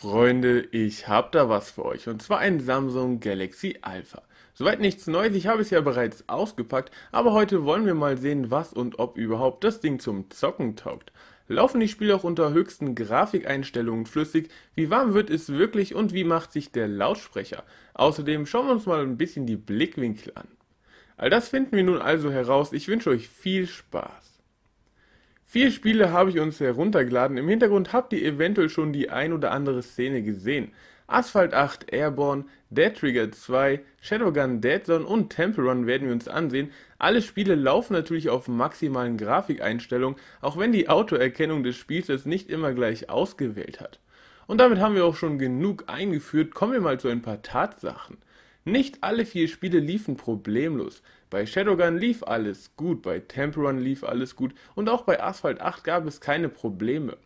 Freunde, ich habe da was für euch und zwar ein Samsung Galaxy Alpha. Soweit nichts Neues, ich habe es ja bereits ausgepackt, aber heute wollen wir mal sehen, was und ob überhaupt das Ding zum Zocken taugt. Laufen die Spiele auch unter höchsten Grafikeinstellungen flüssig? Wie warm wird es wirklich und wie macht sich der Lautsprecher? Außerdem schauen wir uns mal ein bisschen die Blickwinkel an. All das finden wir nun also heraus. Ich wünsche euch viel Spaß. Vier Spiele habe ich uns heruntergeladen. Im Hintergrund habt ihr eventuell schon die ein oder andere Szene gesehen. Asphalt 8 Airborne, Dead Trigger 2, Shadowgun Dead Zone und Temple Run werden wir uns ansehen. Alle Spiele laufen natürlich auf maximalen Grafikeinstellungen, auch wenn die Autoerkennung des Spiels es nicht immer gleich ausgewählt hat. Und damit haben wir auch schon genug eingeführt, kommen wir mal zu ein paar Tatsachen. Nicht alle vier Spiele liefen problemlos. Bei Shadowgun lief alles gut, bei Temperun lief alles gut und auch bei Asphalt 8 gab es keine Probleme.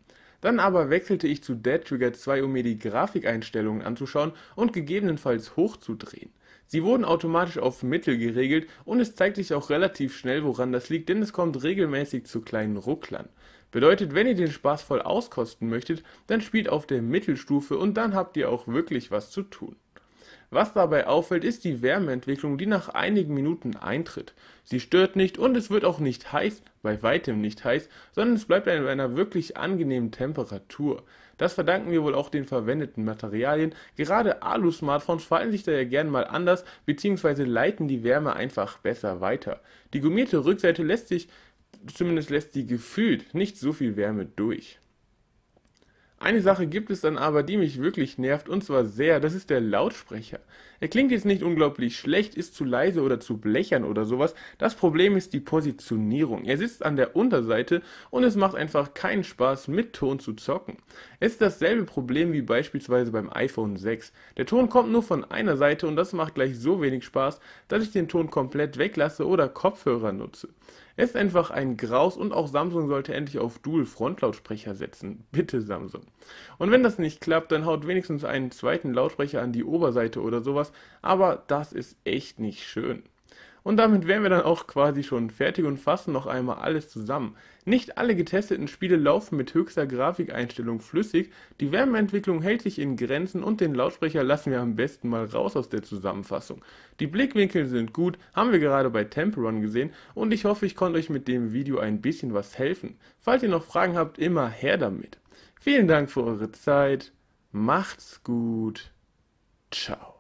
Dann aber wechselte ich zu Dead Trigger 2, um mir die Grafikeinstellungen anzuschauen und gegebenenfalls hochzudrehen. Sie wurden automatisch auf Mittel geregelt und es zeigt sich auch relativ schnell, woran das liegt, denn es kommt regelmäßig zu kleinen Rucklern. Bedeutet, wenn ihr den Spaß voll auskosten möchtet, dann spielt auf der Mittelstufe und dann habt ihr auch wirklich was zu tun. Was dabei auffällt, ist die Wärmeentwicklung, die nach einigen Minuten eintritt. Sie stört nicht und es wird auch nicht heiß, bei weitem nicht heiß, sondern es bleibt bei einer wirklich angenehmen Temperatur. Das verdanken wir wohl auch den verwendeten Materialien. Gerade Alu-Smartphones fallen sich daher gern mal anders bzw. leiten die Wärme einfach besser weiter. Die gummierte Rückseite lässt sich, zumindest lässt sie gefühlt, nicht so viel Wärme durch. Eine Sache gibt es dann aber, die mich wirklich nervt, und zwar sehr, das ist der Lautsprecher. Er klingt jetzt nicht unglaublich schlecht, ist zu leise oder zu blechern oder sowas. Das Problem ist die Positionierung. Er sitzt an der Unterseite und es macht einfach keinen Spaß, mit Ton zu zocken. Es ist dasselbe Problem wie beispielsweise beim iPhone 6. Der Ton kommt nur von einer Seite und das macht gleich so wenig Spaß, dass ich den Ton komplett weglasse oder Kopfhörer nutze. Es ist einfach ein Graus und auch Samsung sollte endlich auf dual frontlautsprecher setzen. Bitte Samsung. Und wenn das nicht klappt, dann haut wenigstens einen zweiten Lautsprecher an die Oberseite oder sowas, aber das ist echt nicht schön. Und damit wären wir dann auch quasi schon fertig und fassen noch einmal alles zusammen. Nicht alle getesteten Spiele laufen mit höchster Grafikeinstellung flüssig, die Wärmeentwicklung hält sich in Grenzen und den Lautsprecher lassen wir am besten mal raus aus der Zusammenfassung. Die Blickwinkel sind gut, haben wir gerade bei Temperon gesehen und ich hoffe, ich konnte euch mit dem Video ein bisschen was helfen. Falls ihr noch Fragen habt, immer her damit. Vielen Dank für eure Zeit, macht's gut, ciao.